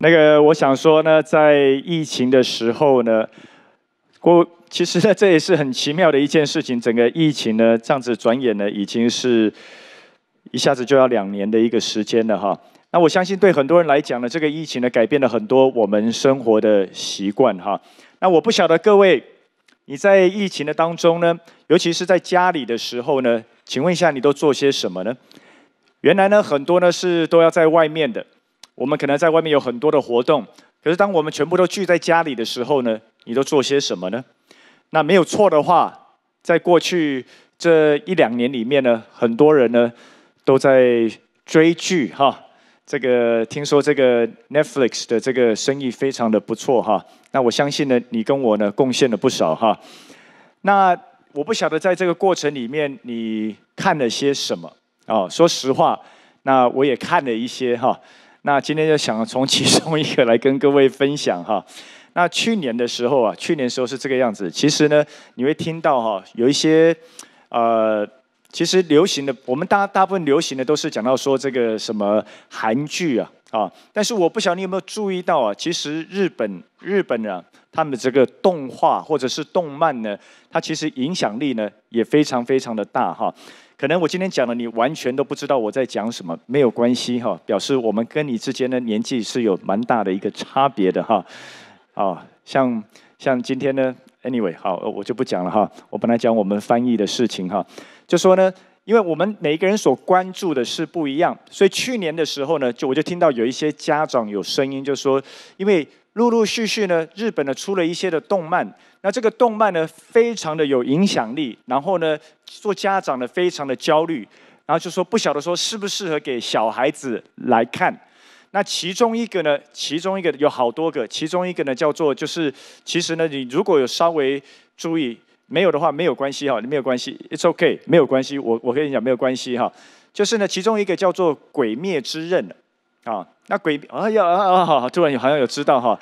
那个，我想说呢，在疫情的时候呢，我其实呢，这也是很奇妙的一件事情。整个疫情呢，这样子转眼呢，已经是一下子就要两年的一个时间了哈。那我相信，对很多人来讲呢，这个疫情呢，改变了很多我们生活的习惯哈。那我不晓得各位，你在疫情的当中呢，尤其是在家里的时候呢，请问一下，你都做些什么呢？原来呢，很多呢是都要在外面的。我们可能在外面有很多的活动，可是当我们全部都聚在家里的时候呢，你都做些什么呢？那没有错的话，在过去这一两年里面呢，很多人呢都在追剧哈。这个听说这个 Netflix 的这个生意非常的不错哈。那我相信呢，你跟我呢贡献了不少哈。那我不晓得在这个过程里面你看了些什么啊？说实话，那我也看了一些哈。那今天就想从其中一个来跟各位分享哈。那去年的时候啊，去年时候是这个样子。其实呢，你会听到哈，有一些呃，其实流行的，我们大大部分流行的都是讲到说这个什么韩剧啊啊。但是我不晓得你有没有注意到啊，其实日本日本呢，他们的这个动画或者是动漫呢，它其实影响力呢也非常非常的大哈。可能我今天讲的你完全都不知道我在讲什么，没有关系哈，表示我们跟你之间的年纪是有蛮大的一个差别的哈，啊，像像今天呢，anyway，好，我就不讲了哈，我本来讲我们翻译的事情哈，就说呢。因为我们每一个人所关注的是不一样，所以去年的时候呢，就我就听到有一些家长有声音，就说，因为陆陆续续呢，日本呢出了一些的动漫，那这个动漫呢非常的有影响力，然后呢做家长呢非常的焦虑，然后就说不晓得说适不适合给小孩子来看，那其中一个呢，其中一个有好多个，其中一个呢叫做就是其实呢你如果有稍微注意。没有的话没有关系哈，你没有关系，it's o k 没有关系。我我跟你讲没有关系哈，就是呢，其中一个叫做《鬼灭之刃》啊，那鬼，哎呀，啊，啊，突然有好像有知道哈，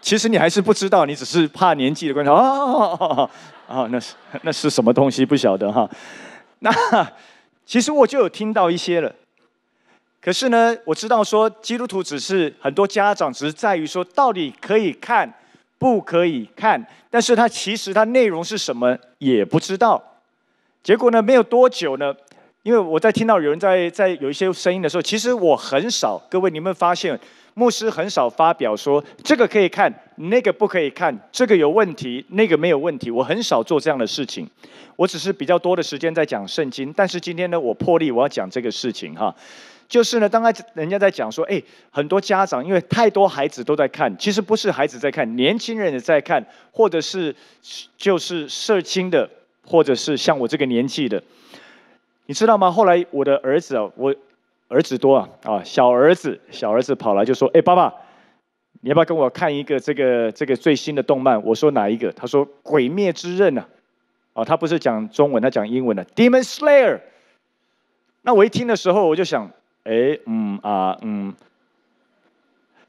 其实你还是不知道，你只是怕年纪的关系，啊，啊，啊，那是那是什么东西不晓得哈，那其实我就有听到一些了，可是呢，我知道说基督徒只是很多家长只是在于说到底可以看。不可以看，但是他其实他内容是什么也不知道。结果呢，没有多久呢，因为我在听到有人在在有一些声音的时候，其实我很少。各位，你们发现牧师很少发表说这个可以看，那个不可以看，这个有问题，那个没有问题。我很少做这样的事情，我只是比较多的时间在讲圣经。但是今天呢，我破例，我要讲这个事情哈。就是呢，当他人家在讲说，哎，很多家长因为太多孩子都在看，其实不是孩子在看，年轻人也在看，或者是就是社青的，或者是像我这个年纪的，你知道吗？后来我的儿子啊，我儿子多啊，啊，小儿子小儿子跑来就说，哎，爸爸，你要不要跟我看一个这个这个最新的动漫？我说哪一个？他说《鬼灭之刃》啊。啊，他不是讲中文，他讲英文的《Demon Slayer》。那我一听的时候，我就想。哎，嗯啊，嗯，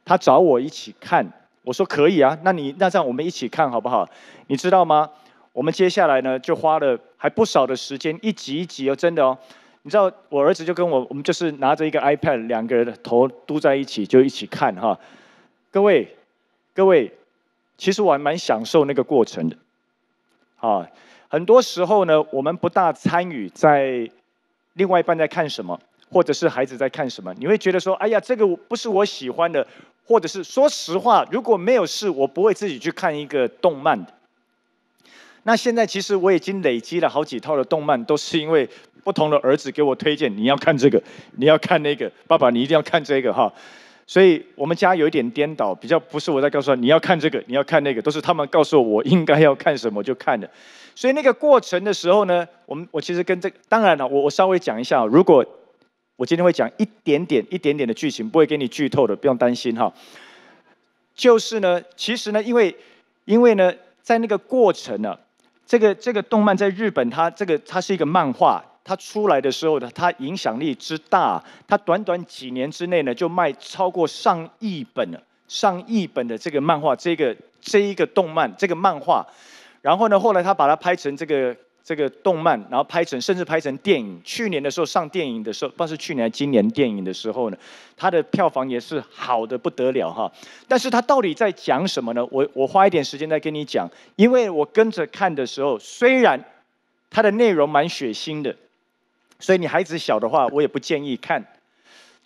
他找我一起看，我说可以啊，那你那这样我们一起看好不好？你知道吗？我们接下来呢，就花了还不少的时间，一集一集哦，真的哦。你知道我儿子就跟我，我们就是拿着一个 iPad，两个人的头都在一起，就一起看哈。各位，各位，其实我还蛮享受那个过程的。啊，很多时候呢，我们不大参与在另外一半在看什么。或者是孩子在看什么，你会觉得说：“哎呀，这个不是我喜欢的。”或者是说实话，如果没有事，我不会自己去看一个动漫的。那现在其实我已经累积了好几套的动漫，都是因为不同的儿子给我推荐：“你要看这个，你要看那个，爸爸你一定要看这个哈。”所以我们家有一点颠倒，比较不是我在告诉他你要看这个，你要看那个，都是他们告诉我我应该要看什么就看的。所以那个过程的时候呢，我们我其实跟这当然了，我我稍微讲一下，如果。我今天会讲一点点一点点的剧情，不会给你剧透的，不用担心哈。就是呢，其实呢，因为因为呢，在那个过程呢，这个这个动漫在日本，它这个它是一个漫画，它出来的时候呢，它影响力之大，它短短几年之内呢，就卖超过上亿本了。上亿本的这个漫画，这个这一个动漫，这个漫画，然后呢，后来他把它拍成这个。这个动漫，然后拍成，甚至拍成电影。去年的时候上电影的时候，不知道是去年、今年电影的时候呢，它的票房也是好的不得了哈。但是它到底在讲什么呢？我我花一点时间再跟你讲，因为我跟着看的时候，虽然它的内容蛮血腥的，所以你孩子小的话，我也不建议看。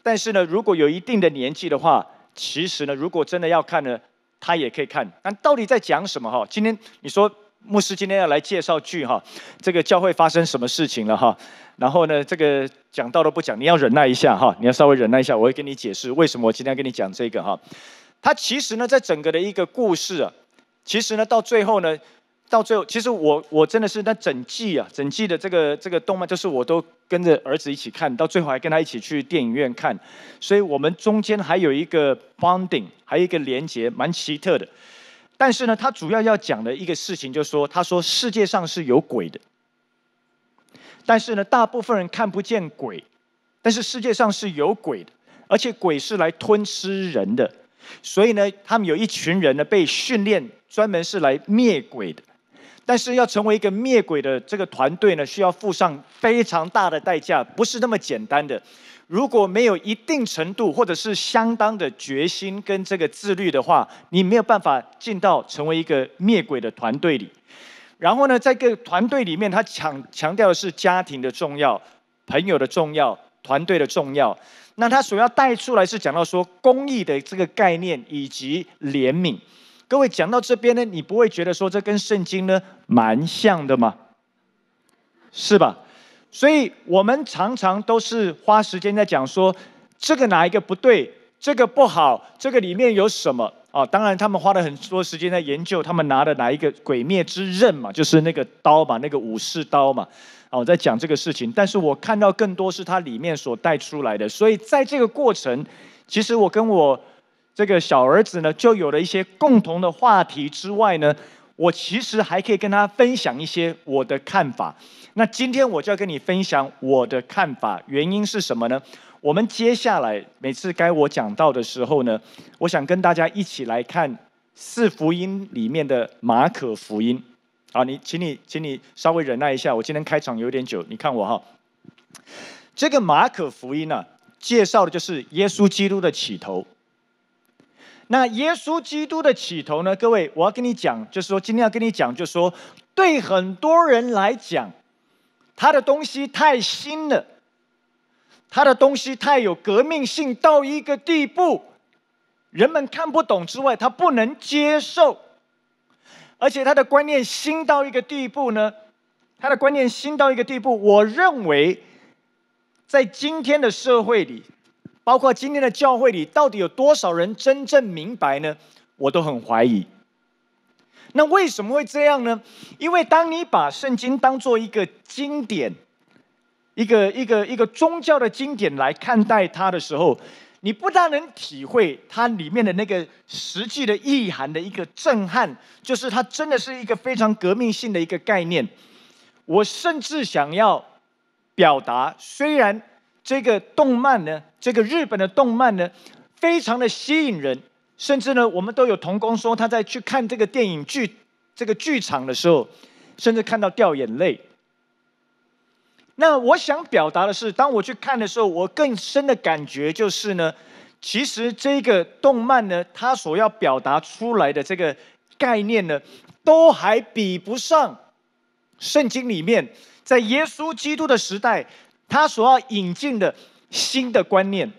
但是呢，如果有一定的年纪的话，其实呢，如果真的要看呢，他也可以看。但到底在讲什么哈？今天你说。牧师今天要来介绍剧哈，这个教会发生什么事情了哈？然后呢，这个讲到都不讲，你要忍耐一下哈，你要稍微忍耐一下，我会跟你解释为什么我今天要跟你讲这个哈。它其实呢，在整个的一个故事啊，其实呢，到最后呢，到最后，其实我我真的是，那整季啊，整季的这个这个动漫，就是我都跟着儿子一起看到最后，还跟他一起去电影院看，所以我们中间还有一个 bonding，还有一个连接，蛮奇特的。但是呢，他主要要讲的一个事情，就是说他说世界上是有鬼的。但是呢，大部分人看不见鬼，但是世界上是有鬼的，而且鬼是来吞吃人的，所以呢，他们有一群人呢被训练专门是来灭鬼的。但是要成为一个灭鬼的这个团队呢，需要付上非常大的代价，不是那么简单的。如果没有一定程度，或者是相当的决心跟这个自律的话，你没有办法进到成为一个灭鬼的团队里。然后呢，在个团队里面，他强强调的是家庭的重要、朋友的重要、团队的重要。那他所要带出来是讲到说公益的这个概念以及怜悯。各位讲到这边呢，你不会觉得说这跟圣经呢蛮像的吗？是吧？所以我们常常都是花时间在讲说，这个哪一个不对，这个不好，这个里面有什么啊？当然，他们花了很多时间在研究，他们拿的哪一个鬼灭之刃嘛，就是那个刀嘛，那个武士刀嘛，哦，在讲这个事情。但是我看到更多是它里面所带出来的。所以在这个过程，其实我跟我这个小儿子呢，就有了一些共同的话题之外呢，我其实还可以跟他分享一些我的看法。那今天我就要跟你分享我的看法，原因是什么呢？我们接下来每次该我讲到的时候呢，我想跟大家一起来看四福音里面的马可福音。啊，你请你请你稍微忍耐一下，我今天开场有点久。你看我哈，这个马可福音呢，介绍的就是耶稣基督的起头。那耶稣基督的起头呢，各位，我要跟你讲，就是说今天要跟你讲，就是说对很多人来讲。他的东西太新了，他的东西太有革命性到一个地步，人们看不懂之外，他不能接受，而且他的观念新到一个地步呢，他的观念新到一个地步，我认为，在今天的社会里，包括今天的教会里，到底有多少人真正明白呢？我都很怀疑。那为什么会这样呢？因为当你把圣经当做一个经典、一个一个一个宗教的经典来看待它的时候，你不但能体会它里面的那个实际的意涵的一个震撼，就是它真的是一个非常革命性的一个概念。我甚至想要表达，虽然这个动漫呢，这个日本的动漫呢，非常的吸引人。甚至呢，我们都有同工说他在去看这个电影剧这个剧场的时候，甚至看到掉眼泪。那我想表达的是，当我去看的时候，我更深的感觉就是呢，其实这个动漫呢，它所要表达出来的这个概念呢，都还比不上圣经里面在耶稣基督的时代，他所要引进的新的观念。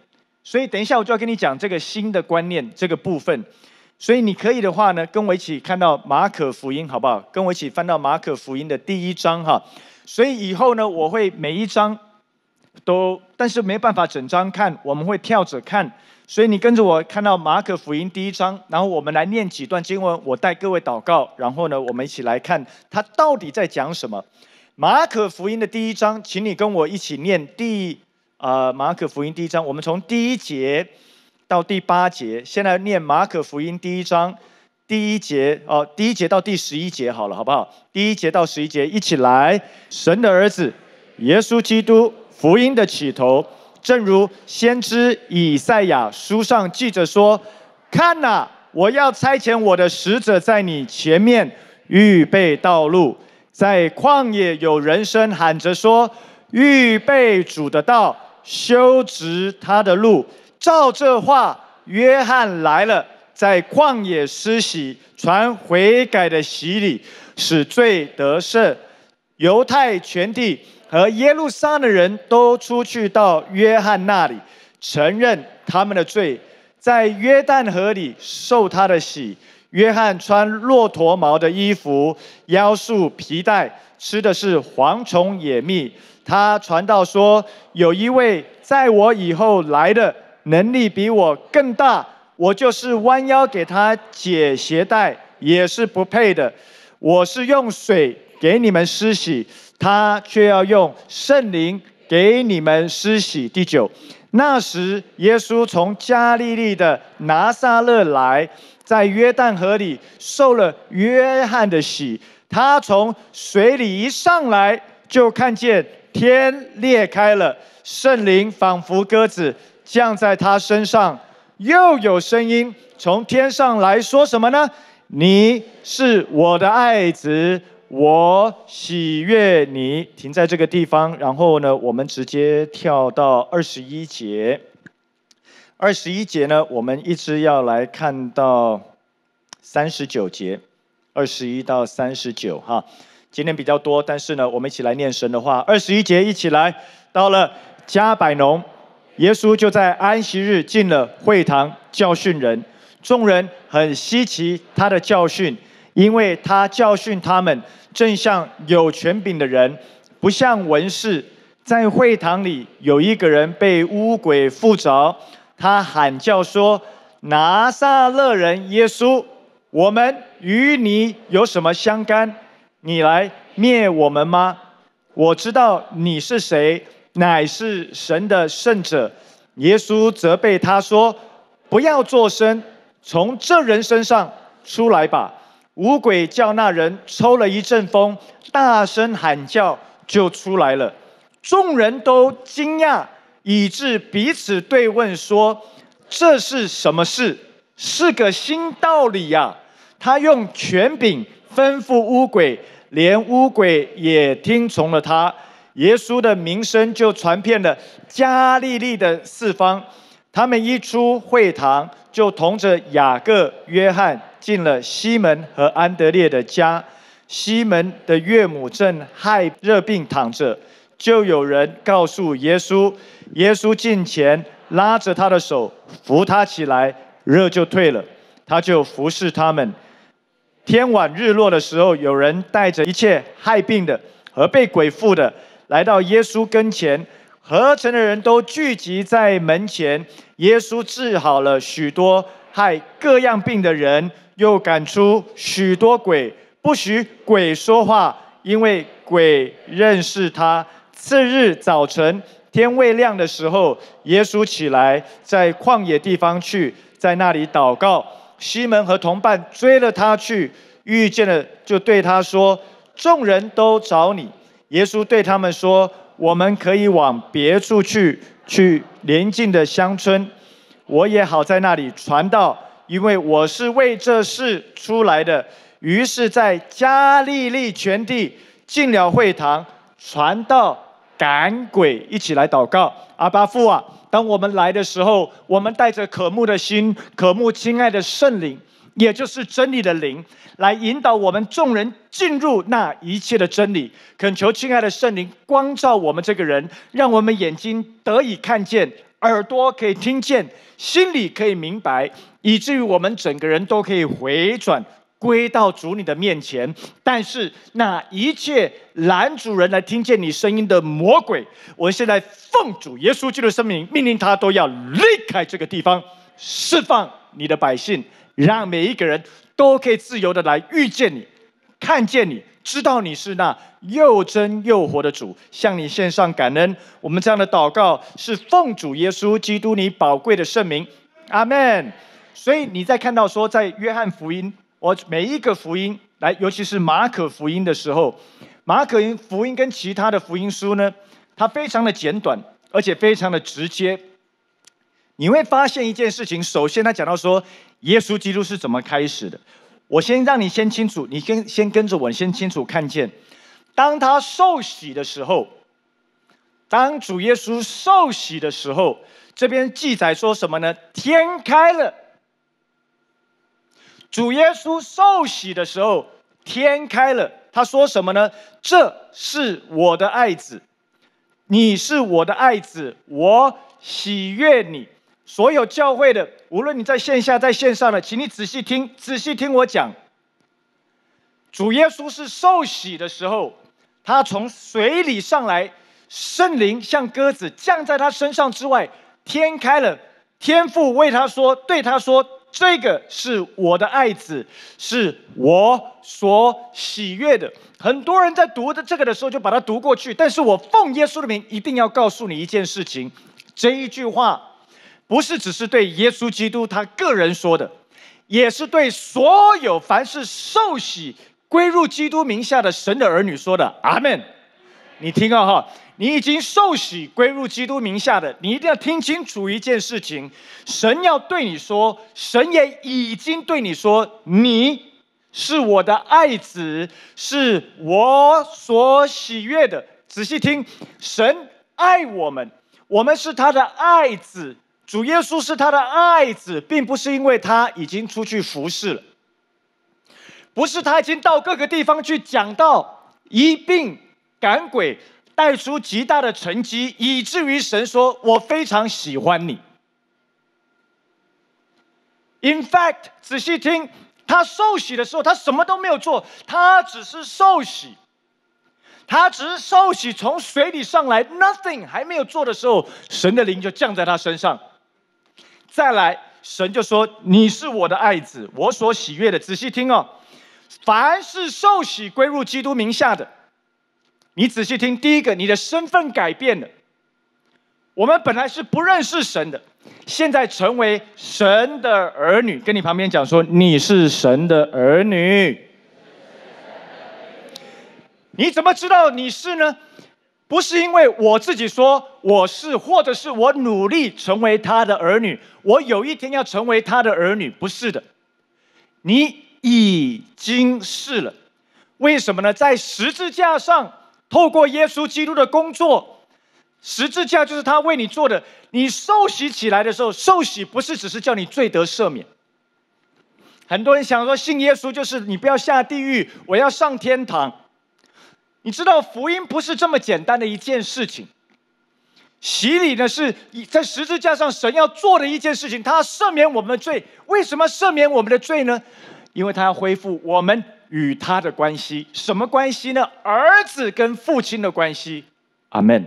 所以等一下我就要跟你讲这个新的观念这个部分，所以你可以的话呢，跟我一起看到马可福音好不好？跟我一起翻到马可福音的第一章哈。所以以后呢，我会每一章都，但是没办法整章看，我们会跳着看。所以你跟着我看到马可福音第一章，然后我们来念几段经文，我带各位祷告，然后呢，我们一起来看他到底在讲什么。马可福音的第一章，请你跟我一起念第。呃，马可福音第一章，我们从第一节到第八节，先来念马可福音第一章第一节哦，第一节到第十一节好了，好不好？第一节到十一节，一起来。神的儿子耶稣基督，福音的起头，正如先知以赛亚书上记着说：“看呐，我要差遣我的使者在你前面预备道路，在旷野有人声喊着说：预备主的道。”修直他的路，照这话，约翰来了，在旷野施洗，传悔改的洗礼，使罪得赦。犹太全地和耶路撒的人都出去到约翰那里，承认他们的罪，在约旦河里受他的洗。约翰穿骆驼毛的衣服，腰束皮带，吃的是蝗虫野蜜。他传道说：“有一位在我以后来的，能力比我更大，我就是弯腰给他解鞋带，也是不配的。我是用水给你们施洗，他却要用圣灵给你们施洗。”第九，那时耶稣从加利利的拿撒勒来，在约旦河里受了约翰的洗。他从水里一上来，就看见。天裂开了，圣灵仿佛鸽子降在他身上，又有声音从天上来说什么呢？你是我的爱子，我喜悦你。停在这个地方，然后呢，我们直接跳到二十一节。二十一节呢，我们一直要来看到三十九节，二十一到三十九，哈。今天比较多，但是呢，我们一起来念神的话。二十一节，一起来到了加百农，耶稣就在安息日进了会堂教训人，众人很稀奇他的教训，因为他教训他们，正像有权柄的人，不像文士。在会堂里有一个人被污鬼附着，他喊叫说：“拿撒勒人耶稣，我们与你有什么相干？”你来灭我们吗？我知道你是谁，乃是神的圣者。耶稣责备他说：“不要作声，从这人身上出来吧。”五鬼叫那人抽了一阵风，大声喊叫，就出来了。众人都惊讶，以致彼此对问说：“这是什么事？是个新道理呀！”他用权柄。吩咐乌鬼，连乌鬼也听从了他。耶稣的名声就传遍了加利利的四方。他们一出会堂，就同着雅各、约翰进了西门和安德烈的家。西门的岳母正害热病躺着，就有人告诉耶稣。耶稣近前，拉着他的手，扶他起来，热就退了。他就服侍他们。天晚日落的时候，有人带着一切害病的和被鬼附的来到耶稣跟前，合成的人都聚集在门前。耶稣治好了许多害各样病的人，又赶出许多鬼，不许鬼说话，因为鬼认识他。次日早晨，天未亮的时候，耶稣起来，在旷野地方去，在那里祷告。西门和同伴追了他去，遇见了，就对他说：“众人都找你。”耶稣对他们说：“我们可以往别处去，去邻近的乡村，我也好在那里传道，因为我是为这事出来的。”于是，在加利利全地进了会堂，传道赶鬼，一起来祷告。阿巴父啊！当我们来的时候，我们带着渴慕的心，渴慕亲爱的圣灵，也就是真理的灵，来引导我们众人进入那一切的真理。恳求亲爱的圣灵光照我们这个人，让我们眼睛得以看见，耳朵可以听见，心里可以明白，以至于我们整个人都可以回转。归到主你的面前，但是那一切拦主人来听见你声音的魔鬼，我现在奉主耶稣基督的圣名命令他，都要离开这个地方，释放你的百姓，让每一个人都可以自由的来遇见你，看见你，知道你是那又真又活的主，向你献上感恩。我们这样的祷告是奉主耶稣基督你宝贵的圣名，阿门。所以你在看到说，在约翰福音。我每一个福音来，尤其是马可福音的时候，马可福音跟其他的福音书呢，它非常的简短，而且非常的直接。你会发现一件事情，首先他讲到说，耶稣基督是怎么开始的。我先让你先清楚，你跟先跟着我，先清楚看见，当他受洗的时候，当主耶稣受洗的时候，这边记载说什么呢？天开了。主耶稣受洗的时候，天开了。他说什么呢？这是我的爱子，你是我的爱子，我喜悦你。所有教会的，无论你在线下在线上的，请你仔细听，仔细听我讲。主耶稣是受洗的时候，他从水里上来，圣灵像鸽子降在他身上之外，天开了，天父为他说，对他说。这个是我的爱子，是我所喜悦的。很多人在读的这个的时候就把它读过去，但是我奉耶稣的名，一定要告诉你一件事情：这一句话不是只是对耶稣基督他个人说的，也是对所有凡是受洗归入基督名下的神的儿女说的。阿门。你听啊，哈。你已经受洗归入基督名下的，你一定要听清楚一件事情：神要对你说，神也已经对你说，你是我的爱子，是我所喜悦的。仔细听，神爱我们，我们是他的爱子，主耶稣是他的爱子，并不是因为他已经出去服侍了，不是他已经到各个地方去讲到一并赶鬼。带出极大的成绩，以至于神说：“我非常喜欢你。”In fact，仔细听，他受洗的时候，他什么都没有做，他只是受洗，他只是受洗从水里上来，nothing 还没有做的时候，神的灵就降在他身上。再来，神就说：“你是我的爱子，我所喜悦的。”仔细听哦，凡是受洗归入基督名下的。你仔细听，第一个，你的身份改变了。我们本来是不认识神的，现在成为神的儿女。跟你旁边讲说，你是神的儿女。你怎么知道你是呢？不是因为我自己说我是，或者是我努力成为他的儿女，我有一天要成为他的儿女。不是的，你已经是了。为什么呢？在十字架上。透过耶稣基督的工作，十字架就是他为你做的。你受洗起来的时候，受洗不是只是叫你罪得赦免。很多人想说，信耶稣就是你不要下地狱，我要上天堂。你知道福音不是这么简单的一件事情。洗礼呢，是在十字架上神要做的一件事情，他赦免我们的罪。为什么赦免我们的罪呢？因为他要恢复我们与他的关系，什么关系呢？儿子跟父亲的关系。阿门。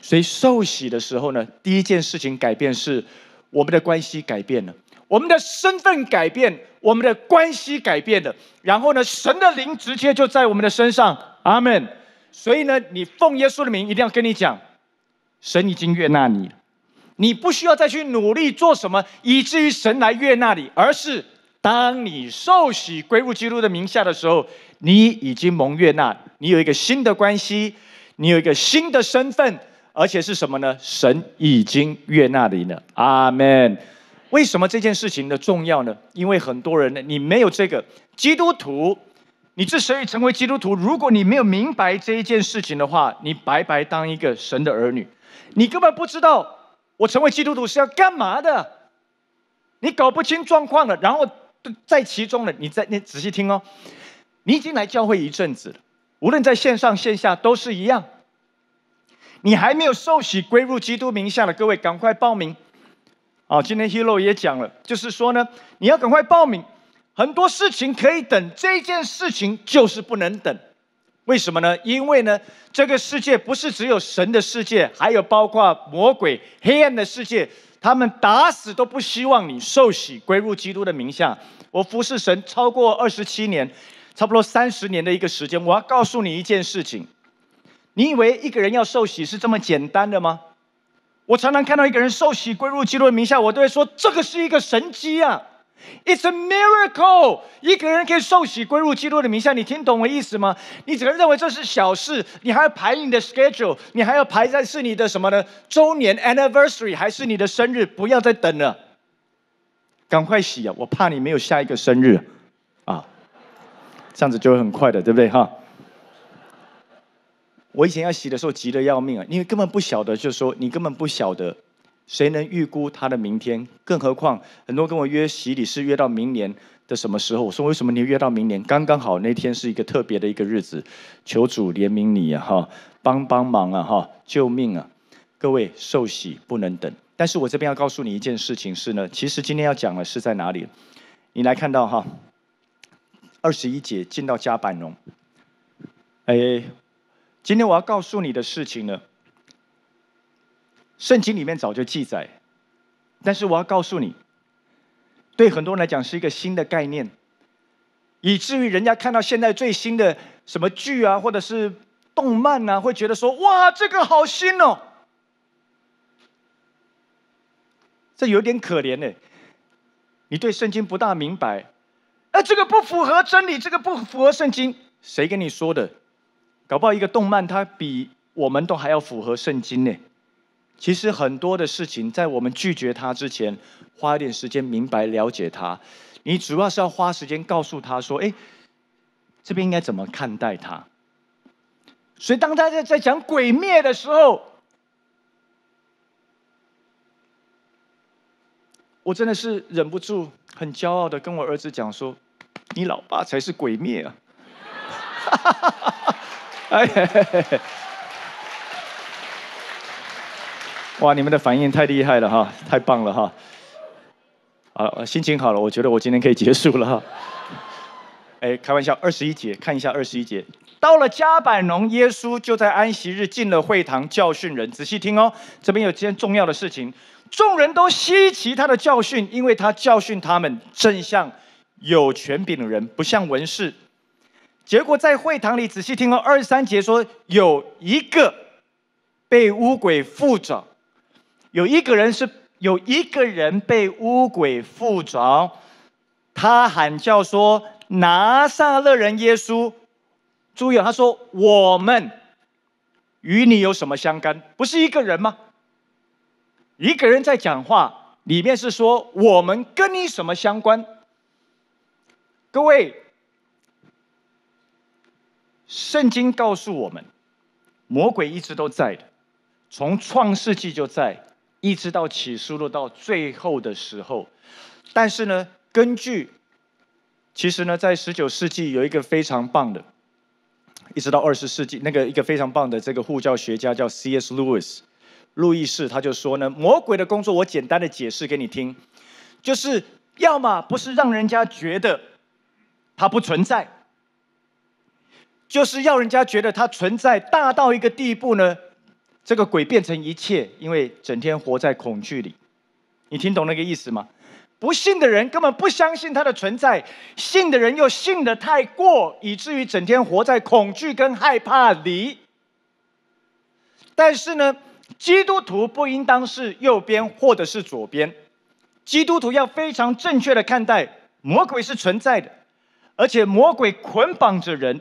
所以受洗的时候呢，第一件事情改变是我们的关系改变了，我们的身份改变，我们的关系改变了。然后呢，神的灵直接就在我们的身上。阿门。所以呢，你奉耶稣的名一定要跟你讲，神已经悦纳你了，你不需要再去努力做什么，以至于神来悦纳你，而是。当你受洗归入基督的名下的时候，你已经蒙悦纳，你有一个新的关系，你有一个新的身份，而且是什么呢？神已经悦纳你了。阿门。为什么这件事情的重要呢？因为很多人呢，你没有这个基督徒，你之所以成为基督徒，如果你没有明白这一件事情的话，你白白当一个神的儿女，你根本不知道我成为基督徒是要干嘛的，你搞不清状况了，然后。在其中了，你在你仔细听哦。你已经来教会一阵子了，无论在线上线下都是一样。你还没有受洗归入基督名下的各位，赶快报名。啊，今天 Hero 也讲了，就是说呢，你要赶快报名。很多事情可以等，这件事情就是不能等。为什么呢？因为呢，这个世界不是只有神的世界，还有包括魔鬼黑暗的世界。他们打死都不希望你受洗归入基督的名下。我服侍神超过二十七年，差不多三十年的一个时间。我要告诉你一件事情：你以为一个人要受洗是这么简单的吗？我常常看到一个人受洗归入基督的名下，我都会说这个是一个神机啊！It's a miracle！一个人可以受洗归入基督的名下，你听懂我意思吗？你只能认为这是小事，你还要排你的 schedule，你还要排在是你的什么呢？周年 anniversary 还是你的生日？不要再等了，赶快洗啊！我怕你没有下一个生日啊！这样子就会很快的，对不对哈？我以前要洗的时候急得要命啊，因为根本不晓得，就是说你根本不晓得。谁能预估他的明天？更何况很多跟我约洗礼是约到明年的什么时候？我说：为什么你约到明年？刚刚好那天是一个特别的一个日子，求主怜悯你哈，帮帮忙啊哈，救命啊！各位受洗不能等，但是我这边要告诉你一件事情是呢，其实今天要讲的是在哪里？你来看到哈，二十一节进到加百农。哎，今天我要告诉你的事情呢。圣经里面早就记载，但是我要告诉你，对很多人来讲是一个新的概念，以至于人家看到现在最新的什么剧啊，或者是动漫啊，会觉得说：“哇，这个好新哦！”这有点可怜呢。你对圣经不大明白，哎，这个不符合真理，这个不符合圣经，谁跟你说的？搞不好一个动漫，它比我们都还要符合圣经呢。其实很多的事情，在我们拒绝他之前，花一点时间明白了解他。你主要是要花时间告诉他说：“哎，这边应该怎么看待他？”所以当他在在讲鬼灭的时候，我真的是忍不住很骄傲的跟我儿子讲说：“你老爸才是鬼灭啊！”哈哈哈哈哈哎嘿嘿嘿。哇，你们的反应太厉害了哈，太棒了哈！啊，心情好了，我觉得我今天可以结束了哈。哎，开玩笑，二十一节看一下，二十一节到了加百农，耶稣就在安息日进了会堂教训人，仔细听哦，这边有件重要的事情，众人都稀奇他的教训，因为他教训他们，正像有权柄的人，不像文士。结果在会堂里仔细听哦，二十三节说有一个被污鬼附着。有一个人是有一个人被污鬼附着，他喊叫说：“拿撒勒人耶稣，注意，他说我们与你有什么相干？不是一个人吗？一个人在讲话里面是说我们跟你什么相关？各位，圣经告诉我们，魔鬼一直都在的，从创世纪就在。”一直到起诉落到最后的时候，但是呢，根据其实呢，在十九世纪有一个非常棒的，一直到二十世纪那个一个非常棒的这个护教学家叫 C.S. Lewis，路易士，他就说呢，魔鬼的工作，我简单的解释给你听，就是要么不是让人家觉得它不存在，就是要人家觉得它存在大到一个地步呢。这个鬼变成一切，因为整天活在恐惧里。你听懂那个意思吗？不信的人根本不相信他的存在，信的人又信的太过，以至于整天活在恐惧跟害怕里。但是呢，基督徒不应当是右边或者是左边，基督徒要非常正确的看待魔鬼是存在的，而且魔鬼捆绑着人。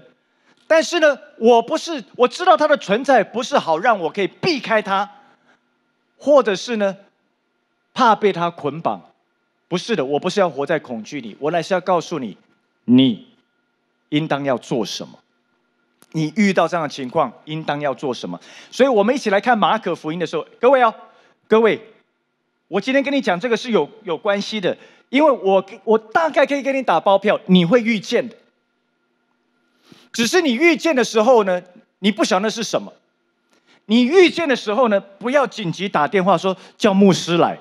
但是呢，我不是我知道它的存在，不是好让我可以避开它，或者是呢，怕被它捆绑，不是的，我不是要活在恐惧里，我乃是要告诉你，你应当要做什么，你遇到这样的情况应当要做什么，所以我们一起来看马可福音的时候，各位哦，各位，我今天跟你讲这个是有有关系的，因为我我大概可以给你打包票，你会遇见的。只是你遇见的时候呢，你不想那是什么？你遇见的时候呢，不要紧急打电话说叫牧师来。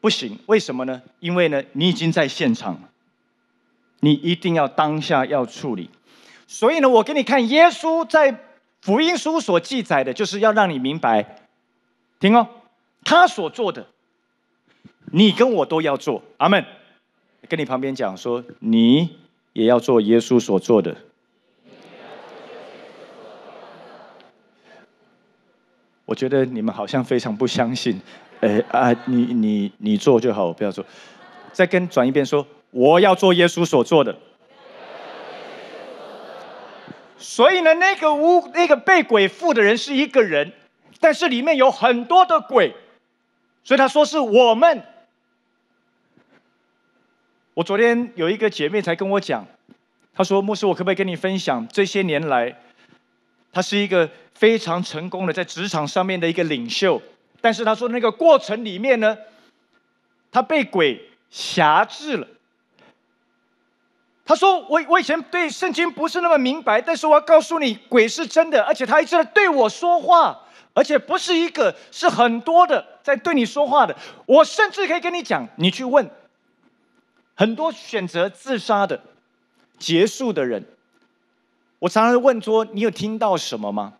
不行，为什么呢？因为呢，你已经在现场，你一定要当下要处理。所以呢，我给你看耶稣在福音书所记载的，就是要让你明白，听哦，他所做的，你跟我都要做。阿门。跟你旁边讲说，你。也要做耶稣所做的。我觉得你们好像非常不相信。哎啊，你你你做就好，不要做。再跟转一遍说，我要做耶稣所做的。所以呢，那个屋，那个被鬼附的人是一个人，但是里面有很多的鬼，所以他说是我们。我昨天有一个姐妹才跟我讲，她说：“牧师，我可不可以跟你分享？这些年来，她是一个非常成功的在职场上面的一个领袖，但是她说那个过程里面呢，她被鬼辖制了。她说：我我以前对圣经不是那么明白，但是我要告诉你，鬼是真的，而且他一直在对我说话，而且不是一个，是很多的在对你说话的。我甚至可以跟你讲，你去问。”很多选择自杀的、结束的人，我常常问说：“你有听到什么吗？”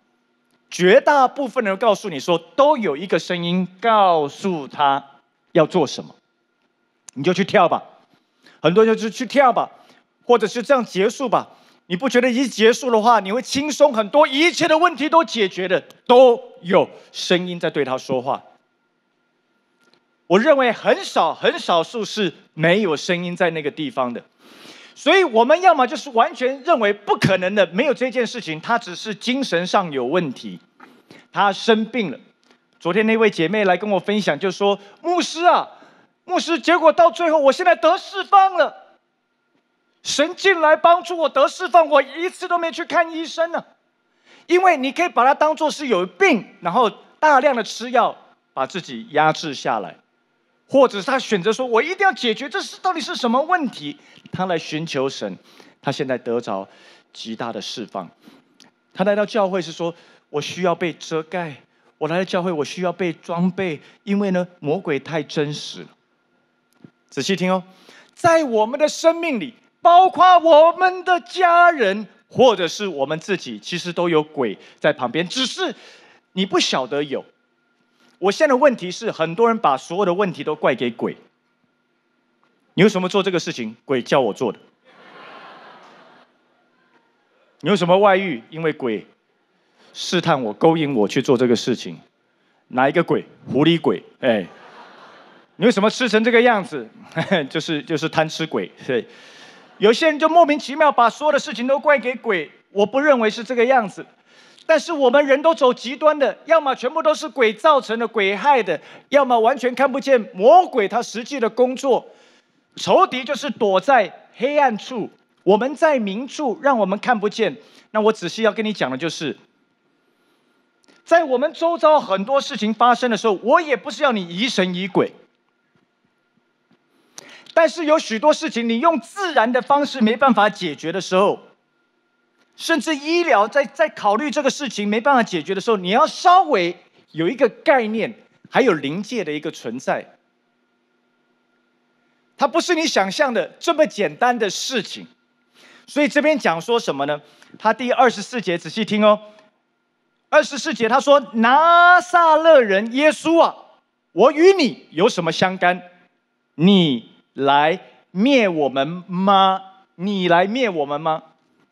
绝大部分人告诉你说：“都有一个声音告诉他要做什么，你就去跳吧。”很多人就是去跳吧，或者是这样结束吧。你不觉得一结束的话，你会轻松很多，一切的问题都解决了？都有声音在对他说话。我认为很少、很少数是没有声音在那个地方的，所以我们要么就是完全认为不可能的，没有这件事情，他只是精神上有问题，他生病了。昨天那位姐妹来跟我分享，就说：“牧师啊，牧师，结果到最后，我现在得释放了，神进来帮助我得释放，我一次都没去看医生呢，因为你可以把它当做是有病，然后大量的吃药，把自己压制下来。”或者是他选择说：“我一定要解决，这是到底是什么问题？”他来寻求神，他现在得着极大的释放。他来到教会是说：“我需要被遮盖，我来到教会，我需要被装备，因为呢，魔鬼太真实了。”仔细听哦，在我们的生命里，包括我们的家人或者是我们自己，其实都有鬼在旁边，只是你不晓得有。我现在的问题是，很多人把所有的问题都怪给鬼。你为什么做这个事情？鬼叫我做的。你为什么外遇？因为鬼试探我、勾引我去做这个事情。哪一个鬼？狐狸鬼。哎，你为什么吃成这个样子？就是就是贪吃鬼。对，有些人就莫名其妙把所有的事情都怪给鬼，我不认为是这个样子。但是我们人都走极端的，要么全部都是鬼造成的鬼害的，要么完全看不见魔鬼他实际的工作。仇敌就是躲在黑暗处，我们在明处，让我们看不见。那我仔细要跟你讲的就是，在我们周遭很多事情发生的时候，我也不是要你疑神疑鬼。但是有许多事情，你用自然的方式没办法解决的时候。甚至医疗在在考虑这个事情没办法解决的时候，你要稍微有一个概念，还有临界的一个存在。它不是你想象的这么简单的事情。所以这边讲说什么呢？他第二十四节仔细听哦。二十四节他说：“拿撒勒人耶稣啊，我与你有什么相干？你来灭我们吗？你来灭我们吗？”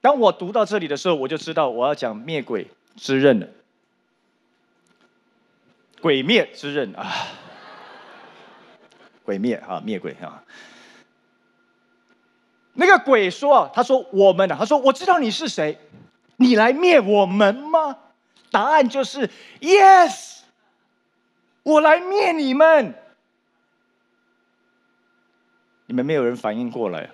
当我读到这里的时候，我就知道我要讲灭鬼之刃了。鬼灭之刃啊，鬼灭啊，灭鬼啊。那个鬼说：“他说，我们啊？他说，我知道你是谁，你来灭我们吗？”答案就是 “Yes”，我来灭你们。你们没有人反应过来。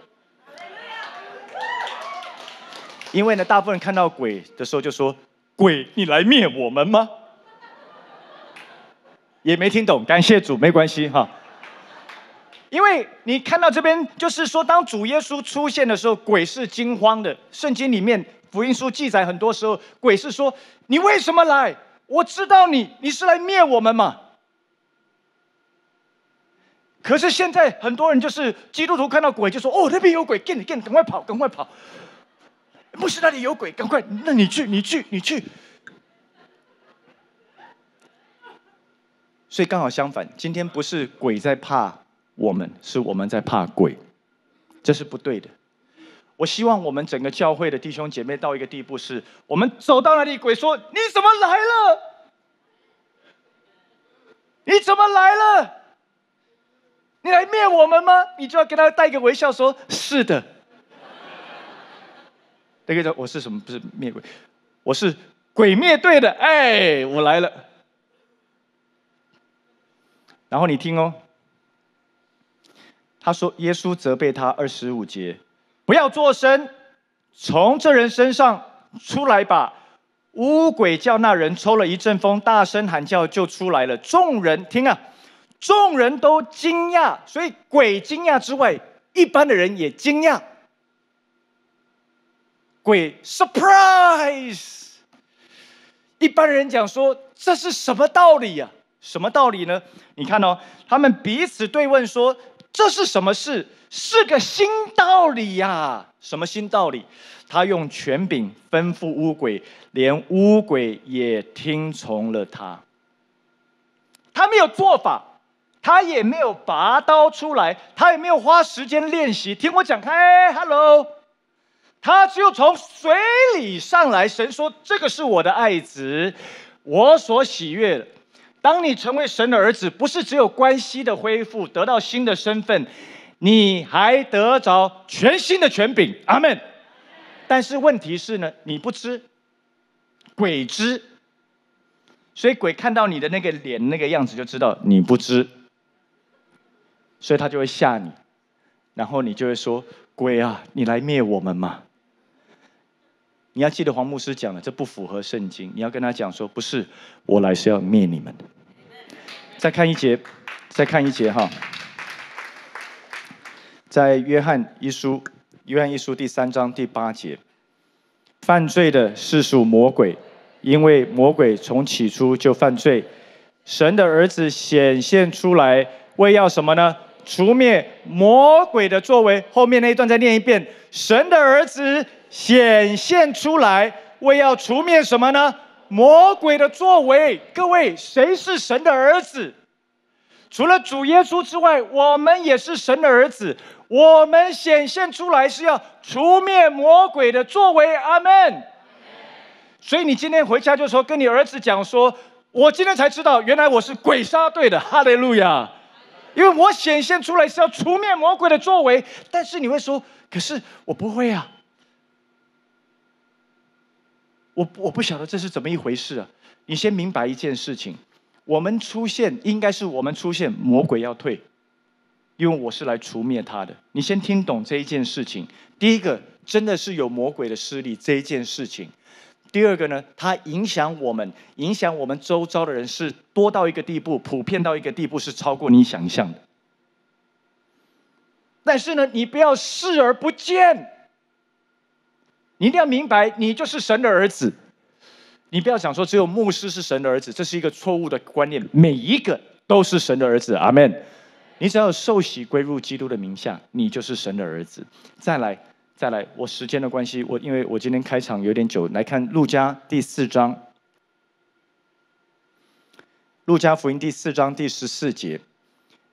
因为呢，大部分人看到鬼的时候就说：“鬼，你来灭我们吗？”也没听懂，感谢主，没关系哈。因为你看到这边，就是说，当主耶稣出现的时候，鬼是惊慌的。圣经里面福音书记载，很多时候鬼是说：“你为什么来？我知道你，你是来灭我们嘛。”可是现在很多人就是基督徒看到鬼就说：“哦，那边有鬼，赶紧赶紧，赶快跑，赶快跑。”不是那里有鬼，赶快！那你去，你去，你去。所以刚好相反，今天不是鬼在怕我们，是我们在怕鬼，这是不对的。我希望我们整个教会的弟兄姐妹到一个地步，是我们走到哪里，鬼说：“你怎么来了？你怎么来了？你来灭我们吗？”你就要给他带一个微笑，说是的。那个叫我是什么？不是灭鬼，我是鬼灭队的。哎，我来了。然后你听哦，他说耶稣责备他二十五节，不要作声，从这人身上出来吧。乌鬼叫那人抽了一阵风，大声喊叫就出来了。众人听啊，众人都惊讶，所以鬼惊讶之外，一般的人也惊讶。鬼 surprise！一般人讲说这是什么道理呀？什么道理呢？你看哦，他们彼此对问说这是什么事？是个新道理呀？什么新道理？他用权柄吩咐乌鬼，连乌鬼也听从了他。他没有做法，他也没有拔刀出来，他也没有花时间练习。听我讲开，hello。他就从水里上来，神说：“这个是我的爱子，我所喜悦的。当你成为神的儿子，不是只有关系的恢复，得到新的身份，你还得着全新的权柄。”阿门。但是问题是呢，你不知，鬼知，所以鬼看到你的那个脸那个样子就知道你不知，所以他就会吓你，然后你就会说：“鬼啊，你来灭我们嘛！”你要记得黄牧师讲的，这不符合圣经。你要跟他讲说，不是，我来是要灭你们的。再看一节，再看一节哈。在约翰一书，约翰一书第三章第八节，犯罪的是属魔鬼，因为魔鬼从起初就犯罪。神的儿子显现出来，为要什么呢？除灭魔鬼的作为。后面那一段再念一遍。神的儿子。显现出来，为要除灭什么呢？魔鬼的作为。各位，谁是神的儿子？除了主耶稣之外，我们也是神的儿子。我们显现出来是要除灭魔鬼的作为。阿门。所以你今天回家就说，跟你儿子讲说，我今天才知道，原来我是鬼杀队的。哈利路亚。因为我显现出来是要除灭魔鬼的作为。但是你会说，可是我不会啊。我我不晓得这是怎么一回事啊！你先明白一件事情：我们出现应该是我们出现魔鬼要退，因为我是来除灭他的。你先听懂这一件事情。第一个，真的是有魔鬼的势力这一件事情；第二个呢，它影响我们，影响我们周遭的人是多到一个地步，普遍到一个地步是超过你想象的。但是呢，你不要视而不见。你一定要明白，你就是神的儿子。你不要想说只有牧师是神的儿子，这是一个错误的观念。每一个都是神的儿子，阿门。你只要受洗归入基督的名下，你就是神的儿子。再来，再来，我时间的关系，我因为我今天开场有点久，来看路加第四章，路加福音第四章第十四节，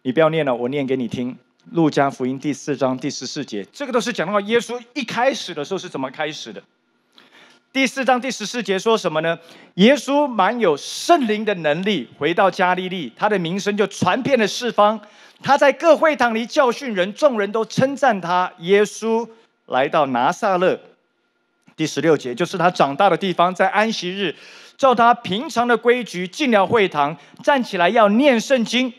你不要念了，我念给你听。路加福音第四章第十四节，这个都是讲到耶稣一开始的时候是怎么开始的。第四章第十四节说什么呢？耶稣满有圣灵的能力，回到加利利，他的名声就传遍了四方。他在各会堂里教训人，众人都称赞他。耶稣来到拿撒勒，第十六节就是他长大的地方，在安息日，照他平常的规矩进了会堂，站起来要念圣经。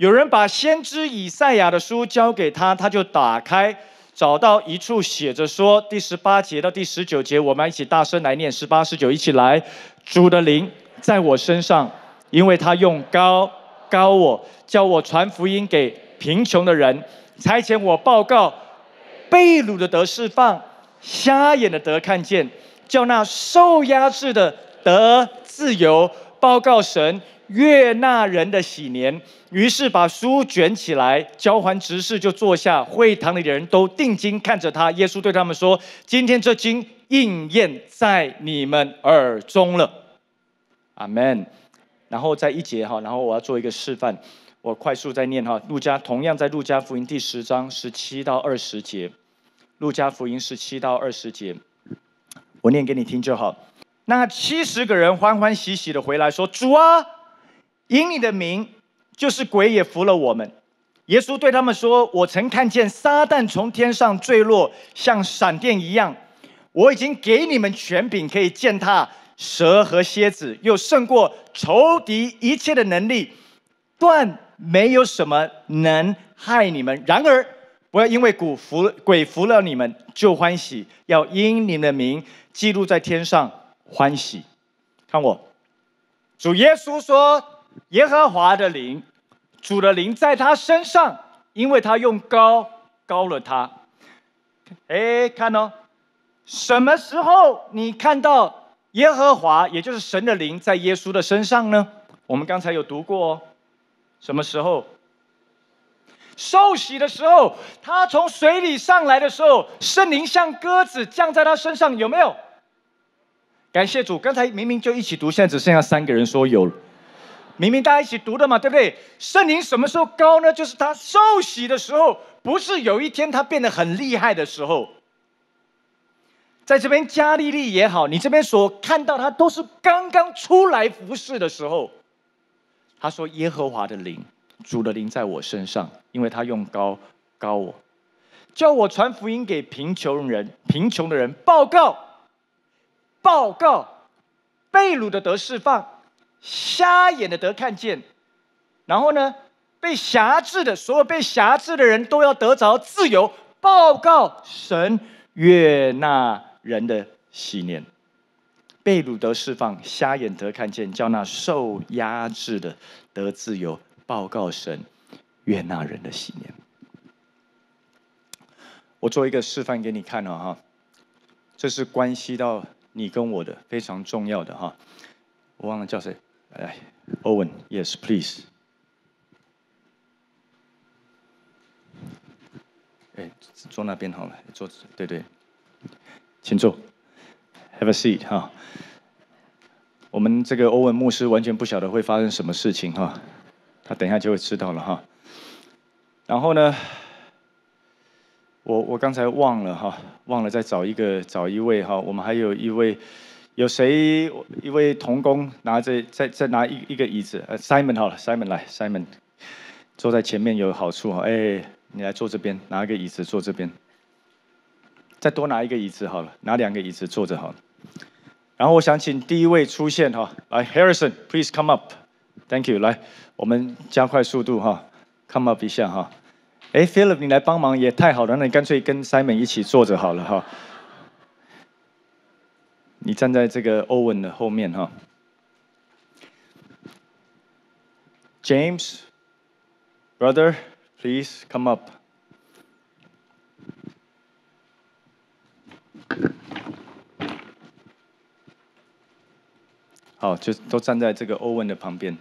有人把先知以赛亚的书交给他，他就打开，找到一处写着说：第十八节到第十九节，我们一起大声来念十八、十九，一起来。主的灵在我身上，因为他用高高我，叫我传福音给贫穷的人，差遣我报告被掳的得释放，瞎眼的得看见，叫那受压制的得自由，报告神。悦纳人的喜年，于是把书卷起来，交还执事，就坐下。会堂里的人都定睛看着他。耶稣对他们说：“今天这经应验在你们耳中了。”阿门。然后在一节哈，然后我要做一个示范，我快速在念哈。路加同样在路加福音第十章十七到二十节，路加福音十七到二十节，我念给你听就好。那七十个人欢欢喜喜的回来说：“主啊！”因你的名，就是鬼也服了我们。耶稣对他们说：“我曾看见撒旦从天上坠落，像闪电一样。我已经给你们权柄可以践踏蛇和蝎子，又胜过仇敌一切的能力，断没有什么能害你们。然而，不要因为鬼服鬼服了你们就欢喜，要因你的名记录在天上欢喜。看我，主耶稣说。”耶和华的灵，主的灵在他身上，因为他用高高了他。哎，看哦，什么时候你看到耶和华，也就是神的灵在耶稣的身上呢？我们刚才有读过，哦，什么时候？受洗的时候，他从水里上来的时候，圣灵像鸽子降在他身上，有没有？感谢主，刚才明明就一起读，现在只剩下三个人说有。明明大家一起读的嘛，对不对？圣灵什么时候高呢？就是他受洗的时候，不是有一天他变得很厉害的时候。在这边加利利也好，你这边所看到他都是刚刚出来服侍的时候。他说：“耶和华的灵，主的灵在我身上，因为他用高高我，叫我传福音给贫穷人，贫穷的人报告报告，被掳的得释放。”瞎眼的得看见，然后呢，被辖制的所有被辖制的人都要得着自由，报告神，悦纳人的喜念，被掳得释放，瞎眼得看见，叫那受压制的得自由，报告神，悦纳人的喜念。我做一个示范给你看哦，哈，这是关系到你跟我的非常重要的哈，我忘了叫谁。来，欧文，Yes, please。哎，坐那边好了，坐，对对，请坐，Have a seat，哈。我们这个欧文牧师完全不晓得会发生什么事情哈，他等一下就会知道了哈。然后呢，我我刚才忘了哈，忘了再找一个找一位哈，我们还有一位。有谁？一位童工拿着，再再拿一一个椅子。呃，Simon 好了，Simon 来，Simon 坐在前面有好处哈。哎，你来坐这边，拿一个椅子坐这边。再多拿一个椅子好了，拿两个椅子坐着好了。然后我想请第一位出现哈，来 Harrison，请 Come up，Thank you。来，我们加快速度哈，Come up 一下哈。哎，Philip 你来帮忙也太好了，那你干脆跟 Simon 一起坐着好了哈。你站在这个欧文的后面，哈，James，brother，please come up。好，就都站在这个欧文的旁边。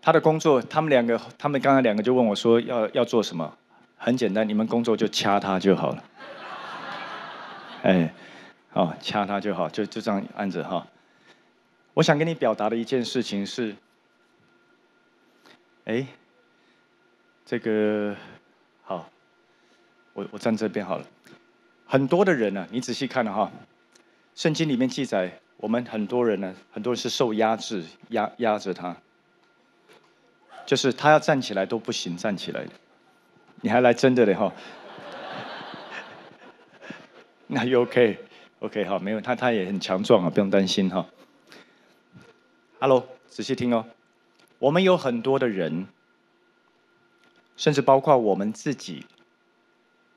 他的工作，他们两个，他们刚才两个就问我说，要要做什么？很简单，你们工作就掐他就好了。哎，好，掐他就好，就就这样按着哈。我想跟你表达的一件事情是，哎，这个好，我我站这边好了。很多的人呢，你仔细看了哈，圣经里面记载，我们很多人呢，很多人是受压制，压压着他，就是他要站起来都不行，站起来。你还来真的嘞哈？那又 OK，OK 哈，没有他，他也很强壮啊，不用担心哈。Hello，仔细听哦，我们有很多的人，甚至包括我们自己，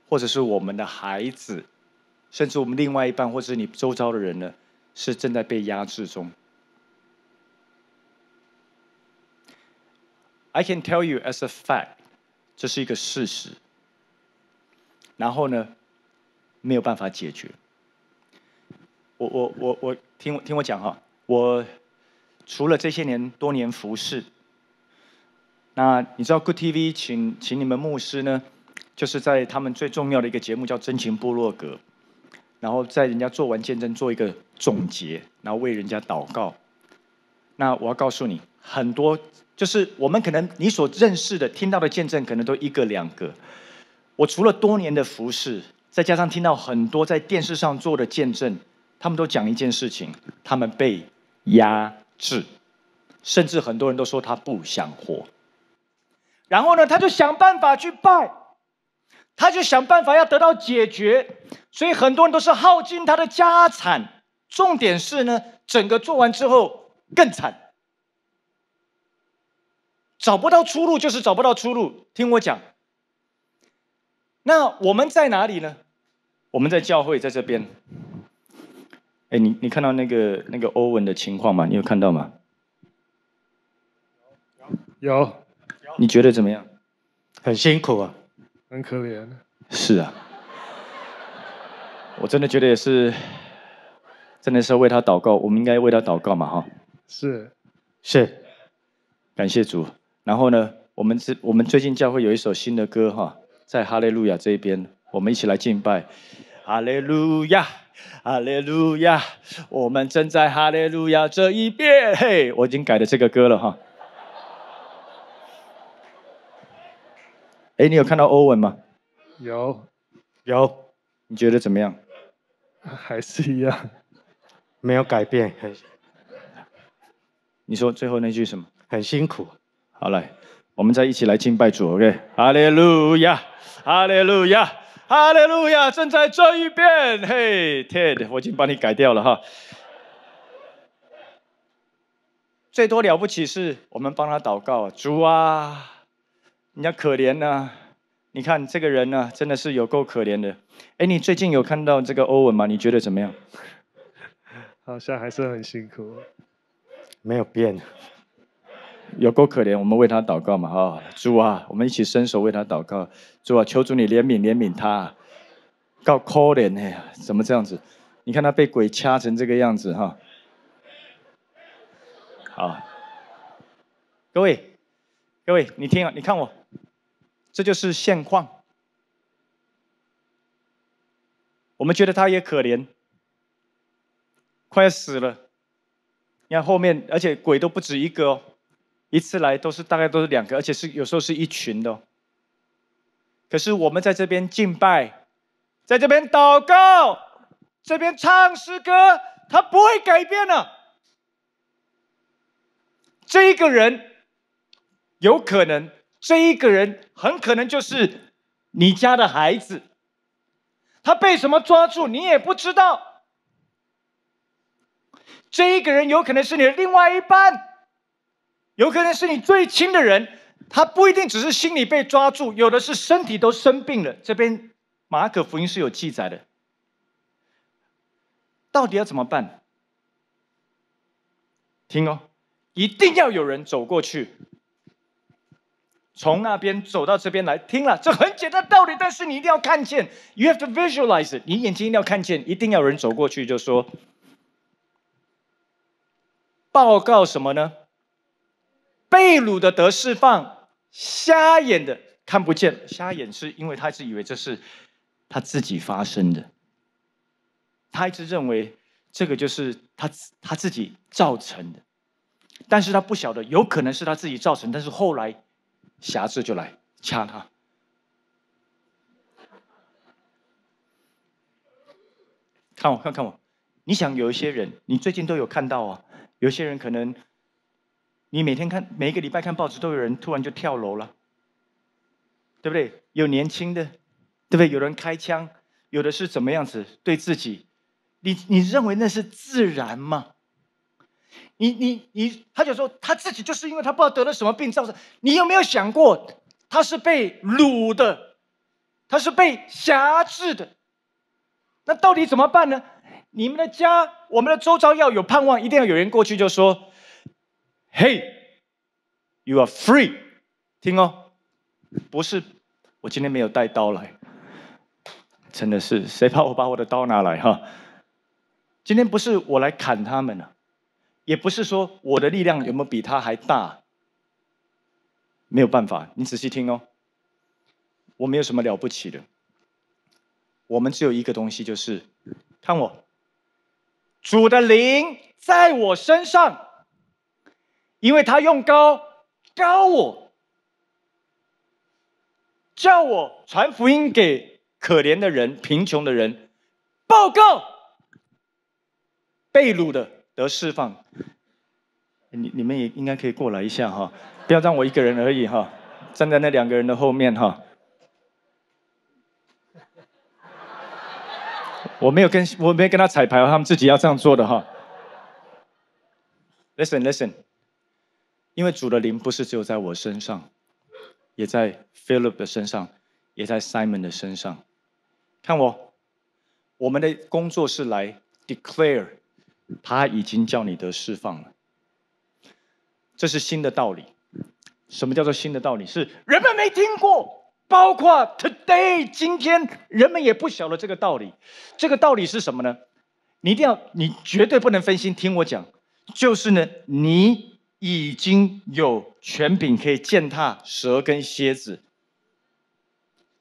或者是我们的孩子，甚至我们另外一半，或者是你周遭的人呢，是正在被压制中。I can tell you as a fact. 这是一个事实，然后呢，没有办法解决。我我我我听听我讲哈，我除了这些年多年服侍，那你知道 Good TV 请请你们牧师呢，就是在他们最重要的一个节目叫真情部落格，然后在人家做完见证做一个总结，然后为人家祷告。那我要告诉你。很多就是我们可能你所认识的、听到的见证，可能都一个两个。我除了多年的服侍，再加上听到很多在电视上做的见证，他们都讲一件事情：他们被压制，甚至很多人都说他不想活。然后呢，他就想办法去拜，他就想办法要得到解决，所以很多人都是耗尽他的家产。重点是呢，整个做完之后更惨。找不到出路就是找不到出路。听我讲，那我们在哪里呢？我们在教会，在这边。哎，你你看到那个那个欧文的情况吗？你有看到吗？有。有。你觉得怎么样？很辛苦啊。很可怜。是啊。我真的觉得也是，真的是为他祷告。我们应该为他祷告嘛，哈。是。是。感谢主。然后呢，我们这我们最近教会有一首新的歌哈，在哈利路亚这一边，我们一起来敬拜。哈利路亚，哈利路亚，我们正在哈利路亚这一边。嘿，我已经改了这个歌了哈。哎，你有看到欧文吗？有，有。你觉得怎么样？还是一样，没有改变，很。你说最后那句什么？很辛苦。好，来，我们再一起来敬拜主，OK？哈利路亚，哈利路亚，哈利路亚，正在这一边。嘿，Ted，我已经帮你改掉了哈。最多了不起是我们帮他祷告啊，主啊，人家可怜呢。你看这个人呢，真的是有够可怜的。哎，你最近有看到这个欧文吗？你觉得怎么样？好像还是很辛苦。没有变。有够可怜，我们为他祷告嘛？哈，主啊，我们一起伸手为他祷告。主啊，求主你怜悯怜悯他，告可怜哎呀，怎么这样子？你看他被鬼掐成这个样子哈。好，各位，各位，你听啊，你看我，这就是现况。我们觉得他也可怜，快要死了。你看后面，而且鬼都不止一个哦。一次来都是大概都是两个，而且是有时候是一群的。可是我们在这边敬拜，在这边祷告，这边唱诗歌，他不会改变的。这一个人有可能，这一个人很可能就是你家的孩子，他被什么抓住你也不知道。这一个人有可能是你的另外一半。有可能是你最亲的人，他不一定只是心里被抓住，有的是身体都生病了。这边马可福音是有记载的。到底要怎么办？听哦，一定要有人走过去，从那边走到这边来。听了，这很简单道理，但是你一定要看见。You have to visualize，你眼睛一定要看见，一定要有人走过去，就说报告什么呢？被掳的得释放，瞎眼的看不见。瞎眼是因为他一直以为这是他自己发生的，他一直认为这个就是他他自己造成的，但是他不晓得有可能是他自己造成，但是后来瑕疵就来掐他。看我，看看我。你想有一些人，你最近都有看到啊，有些人可能。你每天看每一个礼拜看报纸，都有人突然就跳楼了，对不对？有年轻的，对不对？有人开枪，有的是怎么样子？对自己，你你认为那是自然吗？你你你，他就说他自己就是因为他不知道得了什么病造成。你有没有想过，他是被掳的，他是被辖制的？那到底怎么办呢？你们的家，我们的周遭要有盼望，一定要有人过去就说。Hey, you are free。听哦，不是，我今天没有带刀来。真的是，谁怕我把我的刀拿来哈？今天不是我来砍他们啊，也不是说我的力量有没有比他还大。没有办法，你仔细听哦。我没有什么了不起的。我们只有一个东西，就是看我，主的灵在我身上。因为他用高高我，叫我传福音给可怜的人、贫穷的人，报告被掳的得释放。你你们也应该可以过来一下哈，不要让我一个人而已哈，站在那两个人的后面哈。我没有跟我没跟他彩排，他们自己要这样做的哈。Listen, listen. 因为主的灵不是只有在我身上，也在 Philip 的身上，也在 Simon 的身上。看我，我们的工作是来 declare，他已经叫你得释放了。这是新的道理。什么叫做新的道理？是人们没听过，包括 today 今天，人们也不晓得这个道理。这个道理是什么呢？你一定要，你绝对不能分心听我讲。就是呢，你。已经有权柄可以践踏蛇跟蝎子，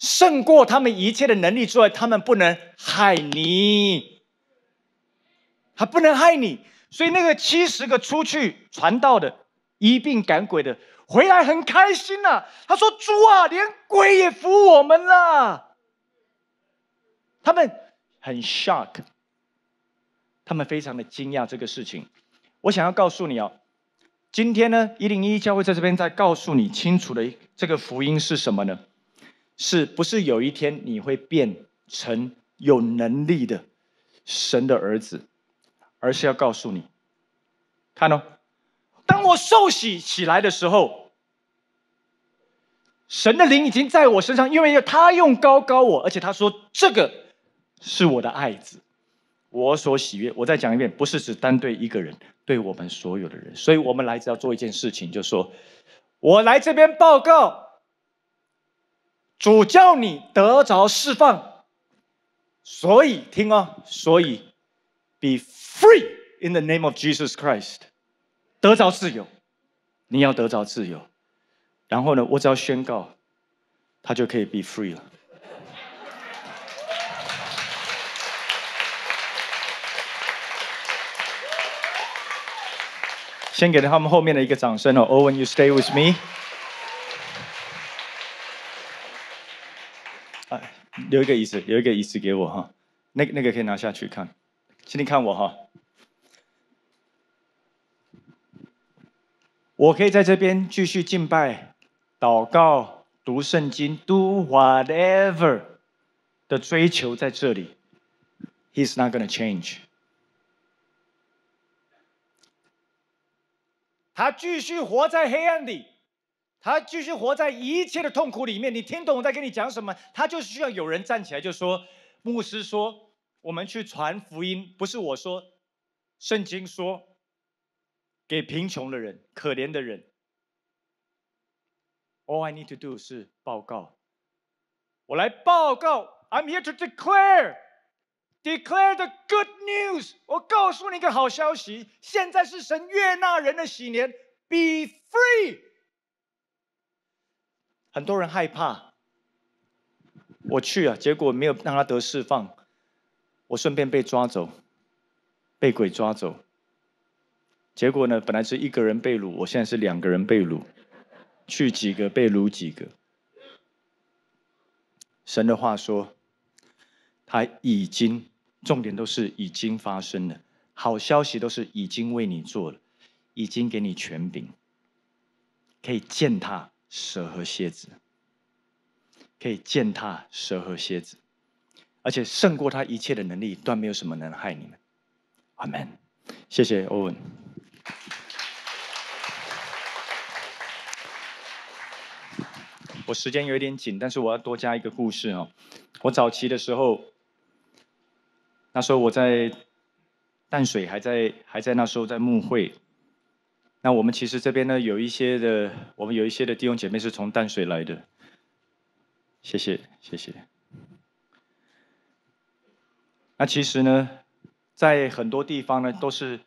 胜过他们一切的能力之外，他们不能害你，他不能害你。所以那个七十个出去传道的、一并赶鬼的回来很开心啊。他说：“猪啊，连鬼也服我们了。”他们很 shock，他们非常的惊讶这个事情。我想要告诉你哦。今天呢，一零一教会在这边在告诉你清楚的这个福音是什么呢？是不是有一天你会变成有能力的神的儿子？而是要告诉你，看哦，当我受洗起来的时候，神的灵已经在我身上，因为要他用高高我，而且他说这个是我的爱子，我所喜悦。我再讲一遍，不是只单对一个人。对我们所有的人，所以我们来只要做一件事情，就说：我来这边报告，主叫你得着释放，所以听哦，所以，be free in the name of Jesus Christ，得着自由，你要得着自由，然后呢，我只要宣告，他就可以 be free 了。先给他们后面的一个掌声哦。o w e n you stay with me，哎，留一个椅子，留一个椅子给我哈。那那个可以拿下去看，请你看我哈。我可以在这边继续敬拜、祷告、读圣经、do whatever 的追求在这里。He's not gonna change. 他继续活在黑暗里，他继续活在一切的痛苦里面。你听懂我在跟你讲什么？他就需要有人站起来，就说：“牧师说，我们去传福音，不是我说，圣经说，给贫穷的人、可怜的人。” All I need to do 是报告，我来报告。I'm here to declare. Declare the good news！我告诉你一个好消息，现在是神悦纳人的喜年。Be free！很多人害怕，我去啊，结果没有让他得释放，我顺便被抓走，被鬼抓走。结果呢，本来是一个人被掳，我现在是两个人被掳，去几个被掳几个。神的话说，他已经。重点都是已经发生了，好消息都是已经为你做了，已经给你权柄，可以践踏蛇和蝎子，可以践踏蛇和蝎子，而且胜过他一切的能力，断没有什么能害你们。阿门。谢谢欧文。我时间有点紧，但是我要多加一个故事哦。我早期的时候。那时候我在淡水，还在还在那时候在慕会。那我们其实这边呢，有一些的，我们有一些的弟兄姐妹是从淡水来的。谢谢，谢谢。那其实呢，在很多地方呢，都是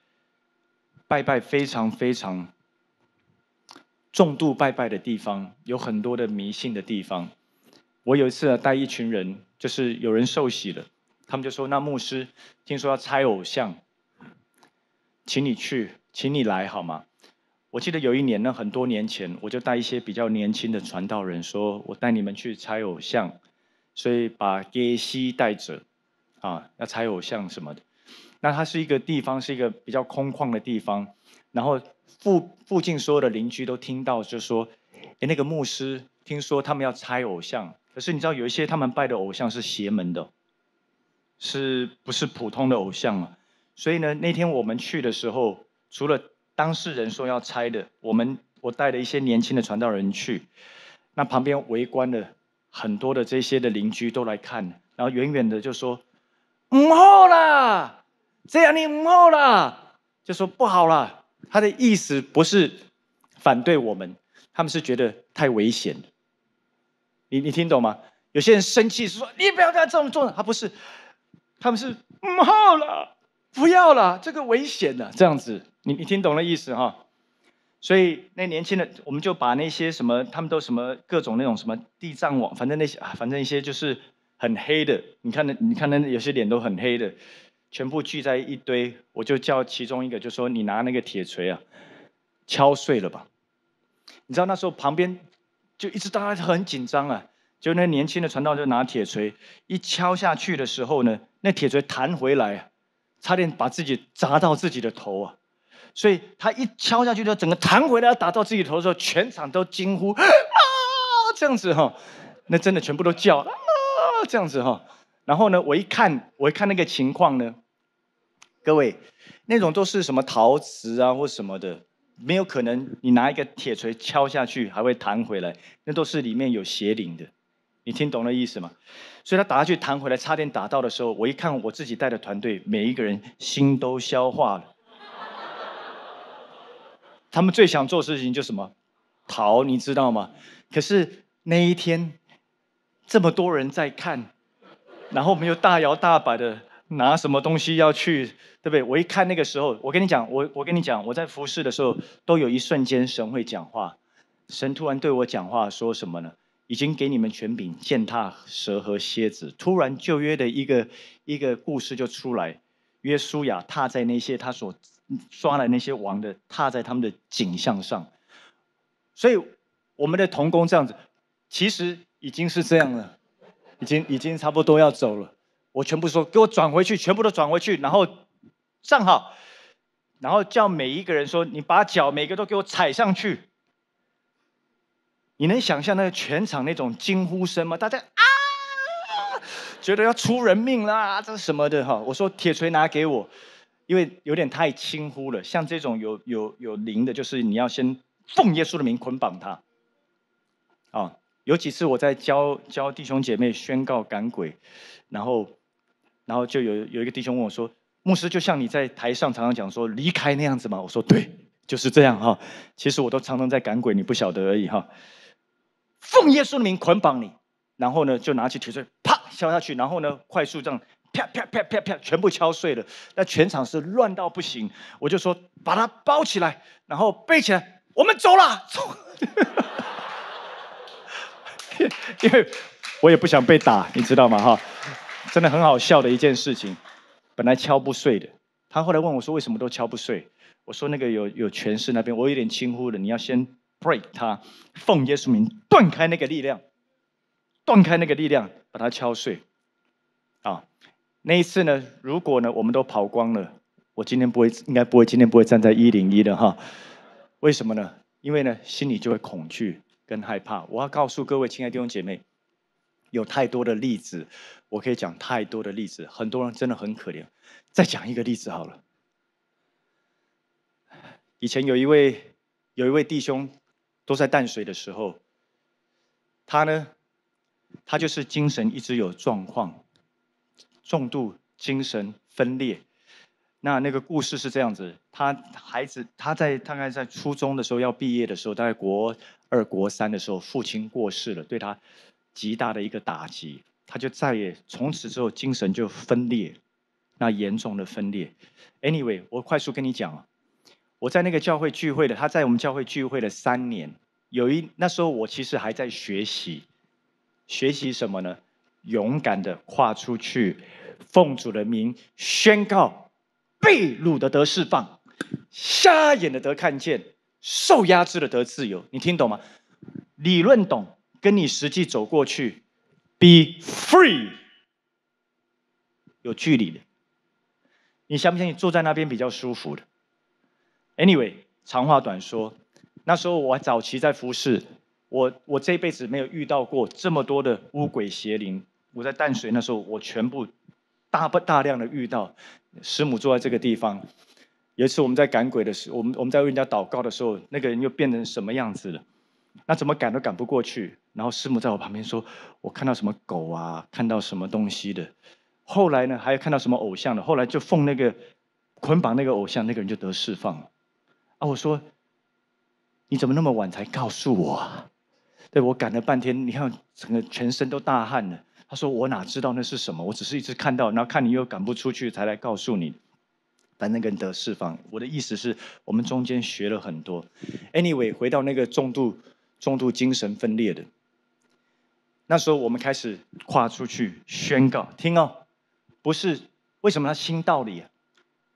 拜拜非常非常重度拜拜的地方，有很多的迷信的地方。我有一次带一群人，就是有人受洗了。他们就说：“那牧师听说要猜偶像，请你去，请你来好吗？”我记得有一年呢，很多年前，我就带一些比较年轻的传道人，说我带你们去猜偶像，所以把杰西带着啊，要猜偶像什么的。那它是一个地方，是一个比较空旷的地方，然后附附近所有的邻居都听到，就说：“哎，那个牧师听说他们要猜偶像，可是你知道有一些他们拜的偶像是邪门的。”是不是普通的偶像嘛？所以呢，那天我们去的时候，除了当事人说要拆的，我们我带了一些年轻的传道人去。那旁边围观的很多的这些的邻居都来看，然后远远的就说：“母后啦，这样你母后啦。”就说不好啦。他的意思不是反对我们，他们是觉得太危险你你听懂吗？有些人生气是说：“你不要再这么做。”他不是。他们是不好了，不要了，这个危险了，这样子，你你听懂了意思哈？所以那年轻人，我们就把那些什么，他们都什么各种那种什么地藏王，反正那些啊，反正一些就是很黑的，你看那你看那有些脸都很黑的，全部聚在一堆，我就叫其中一个就说你拿那个铁锤啊，敲碎了吧。你知道那时候旁边就一直大家很紧张啊。就那年轻的传道就拿铁锤一敲下去的时候呢，那铁锤弹回来，差点把自己砸到自己的头啊！所以他一敲下去就整个弹回来要打到自己头的时候，全场都惊呼啊！这样子哈，那真的全部都叫啊！这样子哈，然后呢，我一看，我一看那个情况呢，各位，那种都是什么陶瓷啊或什么的，没有可能你拿一个铁锤敲下去还会弹回来，那都是里面有邪灵的。你听懂了意思吗？所以他打下去弹回来，差点打到的时候，我一看我自己带的团队，每一个人心都消化了。他们最想做事情就什么逃，你知道吗？可是那一天这么多人在看，然后我们又大摇大摆的拿什么东西要去，对不对？我一看那个时候，我跟你讲，我我跟你讲，我在服侍的时候都有一瞬间神会讲话，神突然对我讲话说什么呢？已经给你们权柄践踏蛇和蝎子。突然，旧约的一个一个故事就出来，约书亚踏在那些他所抓来那些王的，踏在他们的景象上。所以，我们的童工这样子，其实已经是这样了，已经已经差不多要走了。我全部说，给我转回去，全部都转回去，然后站好，然后叫每一个人说，你把脚每个都给我踩上去。你能想象那个全场那种惊呼声吗？大家啊，觉得要出人命啦，这什么的哈？我说铁锤拿给我，因为有点太轻忽了。像这种有有有灵的，就是你要先奉耶稣的名捆绑他。啊，有几次我在教教弟兄姐妹宣告赶鬼，然后然后就有有一个弟兄问我说：“牧师，就像你在台上常常讲说离开那样子吗？”我说：“对，就是这样哈。”其实我都常常在赶鬼，你不晓得而已哈。奉耶稣的名捆绑你，然后呢就拿起铁锤啪敲下去，然后呢快速这样啪啪啪啪啪全部敲碎了。那全场是乱到不行，我就说把它包起来，然后背起来，我们走了。因为，我也不想被打，你知道吗？哈，真的很好笑的一件事情，本来敲不碎的。他后来问我说为什么都敲不碎？我说那个有有权势那边我有点轻忽了，你要先。b r e a k 他奉耶稣名断开那个力量，断开那个力量，把它敲碎，啊，那一次呢，如果呢我们都跑光了，我今天不会应该不会今天不会站在一零一的哈，为什么呢？因为呢心里就会恐惧跟害怕。我要告诉各位亲爱的弟兄姐妹，有太多的例子，我可以讲太多的例子，很多人真的很可怜。再讲一个例子好了，以前有一位有一位弟兄。都在淡水的时候，他呢，他就是精神一直有状况，重度精神分裂。那那个故事是这样子，他孩子他在大概在初中的时候要毕业的时候，大概国二、国三的时候，父亲过世了，对他极大的一个打击，他就再也从此之后精神就分裂，那严重的分裂。Anyway，我快速跟你讲啊。我在那个教会聚会的，他在我们教会聚会了三年。有一那时候我其实还在学习，学习什么呢？勇敢的跨出去，奉主的名宣告：被掳的得释放，瞎眼的得看见，受压制的得自由。你听懂吗？理论懂，跟你实际走过去，Be free，有距离的。你相信你坐在那边比较舒服的？Anyway，长话短说，那时候我早期在服侍，我我这辈子没有遇到过这么多的乌鬼邪灵。我在淡水那时候，我全部大不大量的遇到。师母坐在这个地方，有一次我们在赶鬼的时，我们我们在为人家祷告的时候，那个人又变成什么样子了？那怎么赶都赶不过去。然后师母在我旁边说：“我看到什么狗啊，看到什么东西的。”后来呢，还有看到什么偶像的。后来就奉那个捆绑那个偶像，那个人就得释放了。我说：“你怎么那么晚才告诉我？”对我赶了半天，你看整个全身都大汗了。他说：“我哪知道那是什么？我只是一直看到，然后看你又赶不出去，才来告诉你。”反正跟得释放，我的意思是我们中间学了很多。Anyway，回到那个重度、重度精神分裂的那时候，我们开始跨出去宣告。听哦，不是为什么？新道理，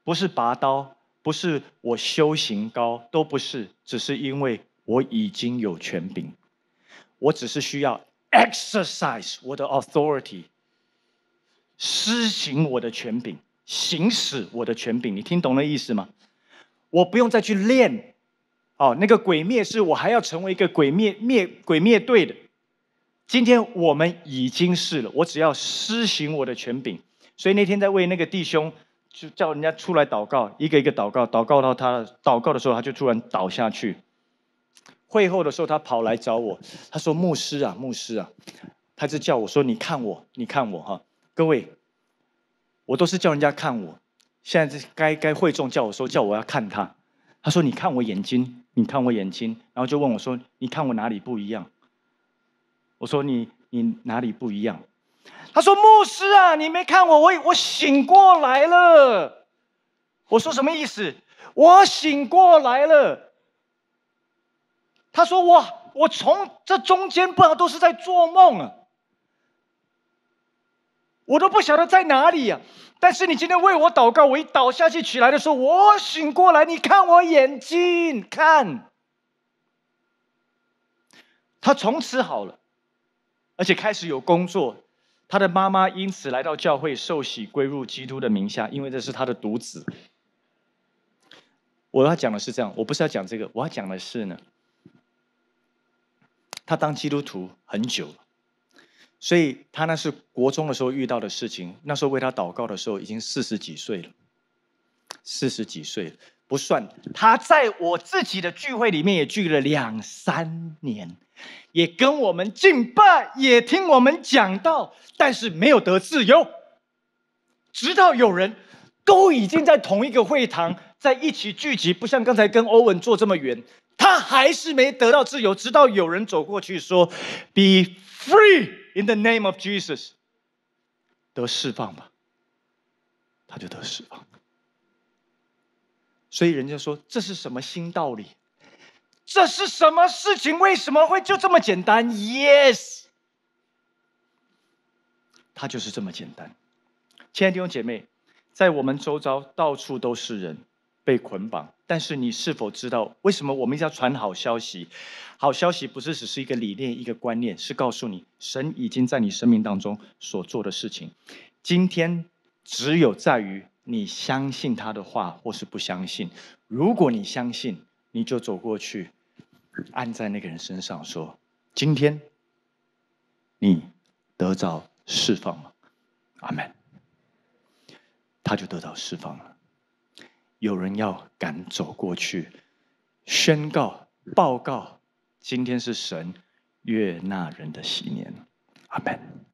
不是拔刀。不是我修行高，都不是，只是因为我已经有权柄，我只是需要 exercise 我的 authority，施行我的权柄，行使我的权柄，你听懂那意思吗？我不用再去练，哦，那个鬼灭是，我还要成为一个鬼灭灭鬼灭队的，今天我们已经是了，我只要施行我的权柄，所以那天在为那个弟兄。就叫人家出来祷告，一个一个祷告，祷告到他祷告的时候，他就突然倒下去。会后的时候，他跑来找我，他说：“牧师啊，牧师啊！”他就叫我说：“你看我，你看我哈，各位，我都是叫人家看我。现在这该该会众叫我说，叫我要看他。他说：‘你看我眼睛，你看我眼睛。’然后就问我说：‘你看我哪里不一样？’我说：‘你你哪里不一样？’他说：“牧师啊，你没看我，我我醒过来了。”我说：“什么意思？我醒过来了。”他说：“哇，我从这中间不知道都是在做梦啊，我都不晓得在哪里呀。但是你今天为我祷告，我一倒下去起来的时候，我醒过来，你看我眼睛看。”他从此好了，而且开始有工作。他的妈妈因此来到教会受洗，归入基督的名下，因为这是他的独子。我要讲的是这样，我不是要讲这个，我要讲的是呢，他当基督徒很久了，所以他那是国中的时候遇到的事情，那时候为他祷告的时候已经四十几岁了，四十几岁。不算，他在我自己的聚会里面也聚了两三年，也跟我们敬拜，也听我们讲道，但是没有得自由。直到有人都已经在同一个会堂在一起聚集，不像刚才跟欧文坐这么远，他还是没得到自由。直到有人走过去说，“Be free in the name of Jesus”，得释放吧，他就得释放。所以人家说这是什么新道理？这是什么事情？为什么会就这么简单？Yes，它就是这么简单。亲爱的弟兄姐妹，在我们周遭到处都是人被捆绑，但是你是否知道为什么我们要传好消息？好消息不是只是一个理念、一个观念，是告诉你神已经在你生命当中所做的事情。今天只有在于。你相信他的话，或是不相信？如果你相信，你就走过去，按在那个人身上，说：“今天你得到释放了。”阿门。他就得到释放了。有人要赶走过去，宣告、报告：“今天是神悦纳人的喜年。”阿门。